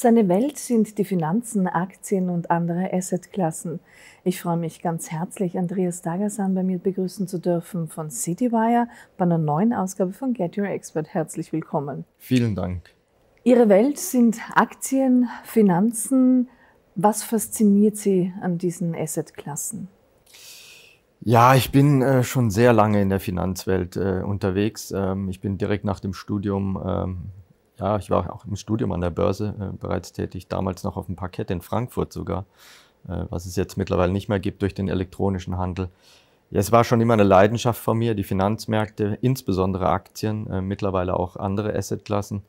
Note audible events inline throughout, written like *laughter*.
Seine Welt sind die Finanzen, Aktien und andere Assetklassen. Ich freue mich ganz herzlich, Andreas Dagersan bei mir begrüßen zu dürfen von CityWire bei einer neuen Ausgabe von Get Your Expert. Herzlich willkommen. Vielen Dank. Ihre Welt sind Aktien, Finanzen. Was fasziniert Sie an diesen Assetklassen? Ja, ich bin äh, schon sehr lange in der Finanzwelt äh, unterwegs. Ähm, ich bin direkt nach dem Studium ähm, ja, ich war auch im Studium an der Börse äh, bereits tätig, damals noch auf dem Parkett in Frankfurt sogar, äh, was es jetzt mittlerweile nicht mehr gibt durch den elektronischen Handel. Ja, es war schon immer eine Leidenschaft von mir, die Finanzmärkte, insbesondere Aktien, äh, mittlerweile auch andere Assetklassen.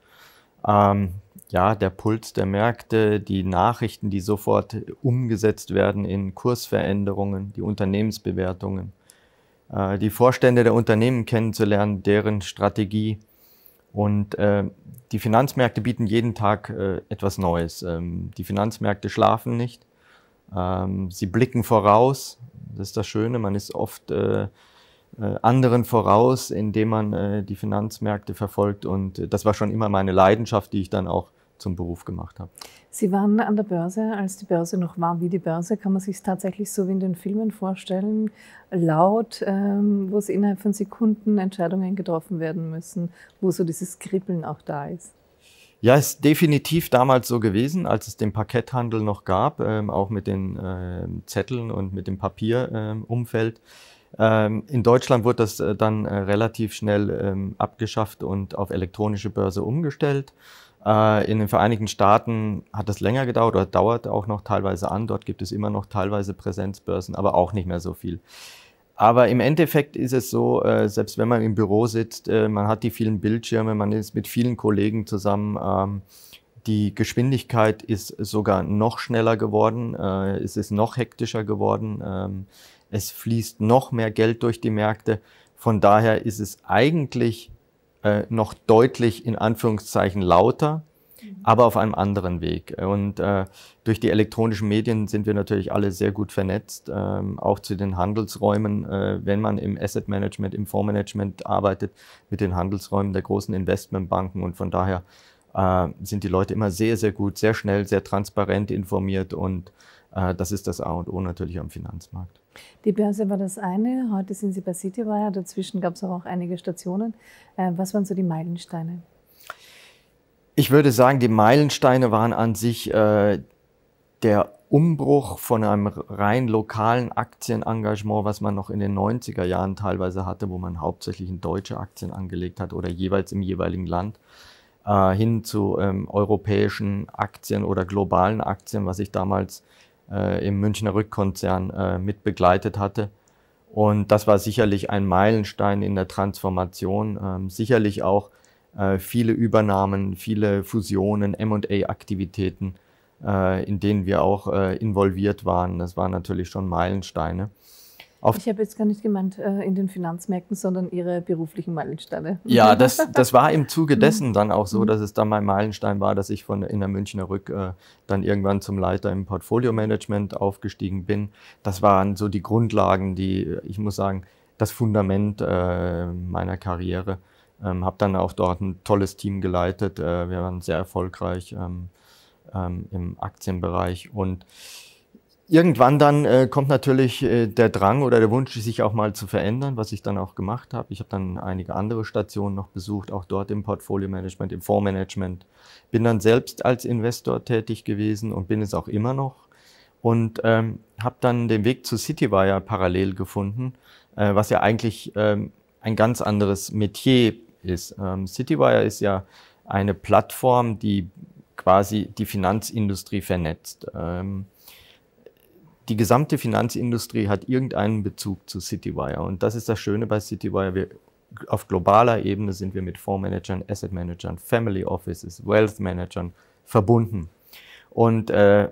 Ähm, ja, der Puls der Märkte, die Nachrichten, die sofort umgesetzt werden in Kursveränderungen, die Unternehmensbewertungen, äh, die Vorstände der Unternehmen kennenzulernen, deren Strategie, und äh, die Finanzmärkte bieten jeden Tag äh, etwas Neues. Ähm, die Finanzmärkte schlafen nicht. Ähm, sie blicken voraus. Das ist das Schöne. Man ist oft äh, äh anderen voraus, indem man äh, die Finanzmärkte verfolgt. Und äh, das war schon immer meine Leidenschaft, die ich dann auch zum Beruf gemacht habe. Sie waren an der Börse, als die Börse noch war wie die Börse. Kann man sich es tatsächlich so wie in den Filmen vorstellen? Laut, ähm, wo es innerhalb von Sekunden Entscheidungen getroffen werden müssen, wo so dieses Kribbeln auch da ist. Ja, ist definitiv damals so gewesen, als es den Parketthandel noch gab, ähm, auch mit den äh, Zetteln und mit dem Papierumfeld. Ähm, ähm, in Deutschland wurde das äh, dann äh, relativ schnell ähm, abgeschafft und auf elektronische Börse umgestellt. Äh, in den Vereinigten Staaten hat das länger gedauert oder dauert auch noch teilweise an. Dort gibt es immer noch teilweise Präsenzbörsen, aber auch nicht mehr so viel. Aber im Endeffekt ist es so, äh, selbst wenn man im Büro sitzt, äh, man hat die vielen Bildschirme, man ist mit vielen Kollegen zusammen. Ähm, die Geschwindigkeit ist sogar noch schneller geworden, es ist noch hektischer geworden, ähm, es fließt noch mehr Geld durch die Märkte. Von daher ist es eigentlich äh, noch deutlich in Anführungszeichen lauter, mhm. aber auf einem anderen Weg. Und äh, durch die elektronischen Medien sind wir natürlich alle sehr gut vernetzt, ähm, auch zu den Handelsräumen. Äh, wenn man im Asset Management, im Fondsmanagement arbeitet, mit den Handelsräumen der großen Investmentbanken und von daher äh, sind die Leute immer sehr, sehr gut, sehr schnell, sehr transparent informiert und äh, das ist das A und O natürlich am Finanzmarkt. Die Börse war das eine, heute sind Sie bei Citywire, dazwischen gab es auch einige Stationen. Äh, was waren so die Meilensteine? Ich würde sagen, die Meilensteine waren an sich äh, der Umbruch von einem rein lokalen Aktienengagement, was man noch in den 90er Jahren teilweise hatte, wo man hauptsächlich in deutsche Aktien angelegt hat oder jeweils im jeweiligen Land, äh, hin zu ähm, europäischen Aktien oder globalen Aktien, was ich damals äh, im Münchner Rückkonzern äh, begleitet hatte. Und das war sicherlich ein Meilenstein in der Transformation, ähm, sicherlich auch äh, viele Übernahmen, viele Fusionen, MA-Aktivitäten, äh, in denen wir auch äh, involviert waren. Das waren natürlich schon Meilensteine ich habe jetzt gar nicht gemeint äh, in den Finanzmärkten, sondern Ihre beruflichen Meilensteine. *laughs* Ja, das, *laughs* das war im Zuge mhm. dessen dann auch so, mhm. dass es dann mein Meilenstein war, dass ich von in der Münchner Rück äh, dann irgendwann zum Leiter im Portfolio-Management aufgestiegen bin. Das waren so die Grundlagen, die, äh, ich muss sagen, das Fundament äh, meiner Karriere. Ähm, habe dann auch dort ein tolles Team geleitet. Äh, wir waren sehr erfolgreich ähm, ähm, im Aktienbereich und irgendwann dann äh, kommt natürlich äh, der Drang oder der Wunsch, sich auch mal zu verändern, was ich dann auch gemacht habe. Ich habe dann einige andere Stationen noch besucht, auch dort im Portfolio-Management, im Fondsmanagement. Bin dann selbst als Investor tätig gewesen und bin es auch immer noch. Und ähm, habe dann den Weg zu Citywire parallel gefunden, äh, was ja eigentlich ähm, ein ganz anderes Metier ist. Ähm, Citywire ist ja eine Plattform, die quasi die Finanzindustrie vernetzt. Ähm, die gesamte Finanzindustrie hat irgendeinen Bezug zu Citywire. Und das ist das Schöne bei Citywire. Wir, auf globaler Ebene sind wir mit Fondsmanagern, Asset Managern, Family Offices, Wealth Managern verbunden. Und äh,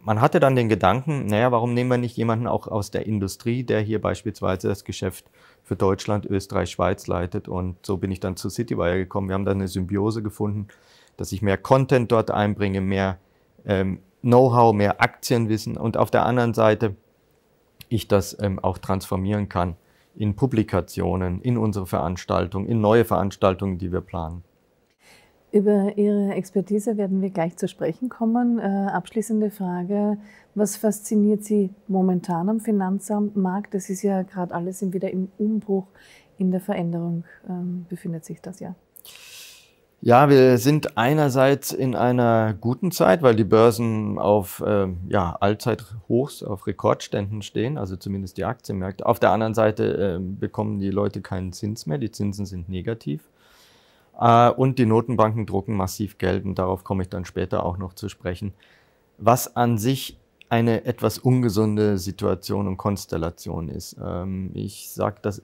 man hatte dann den Gedanken, naja, warum nehmen wir nicht jemanden auch aus der Industrie, der hier beispielsweise das Geschäft für Deutschland, Österreich, Schweiz leitet. Und so bin ich dann zu Citywire gekommen. Wir haben da eine Symbiose gefunden, dass ich mehr Content dort einbringe, mehr ähm, Know-how, mehr Aktienwissen und auf der anderen Seite ich das ähm, auch transformieren kann in Publikationen, in unsere Veranstaltungen, in neue Veranstaltungen, die wir planen. Über Ihre Expertise werden wir gleich zu sprechen kommen. Äh, abschließende Frage, was fasziniert Sie momentan am Finanzmarkt? Das ist ja gerade alles wieder im Umbruch, in der Veränderung ähm, befindet sich das ja. Ja, wir sind einerseits in einer guten Zeit, weil die Börsen auf äh, ja, Allzeithochs, auf Rekordständen stehen, also zumindest die Aktienmärkte. Auf der anderen Seite äh, bekommen die Leute keinen Zins mehr, die Zinsen sind negativ. Äh, und die Notenbanken drucken massiv Geld und darauf komme ich dann später auch noch zu sprechen. Was an sich eine etwas ungesunde Situation und Konstellation ist. Ähm, ich sage das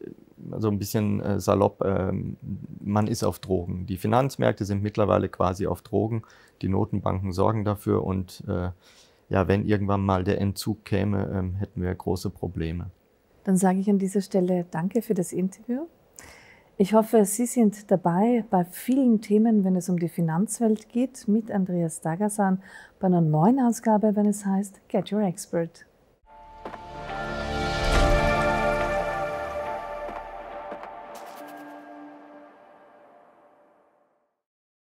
so ein bisschen äh, salopp, ähm, man ist auf Drogen. Die Finanzmärkte sind mittlerweile quasi auf Drogen. Die Notenbanken sorgen dafür und äh, ja, wenn irgendwann mal der Entzug käme, ähm, hätten wir große Probleme. Dann sage ich an dieser Stelle Danke für das Interview. Ich hoffe, Sie sind dabei bei vielen Themen, wenn es um die Finanzwelt geht, mit Andreas Dagasan bei einer neuen Ausgabe, wenn es heißt Get Your Expert.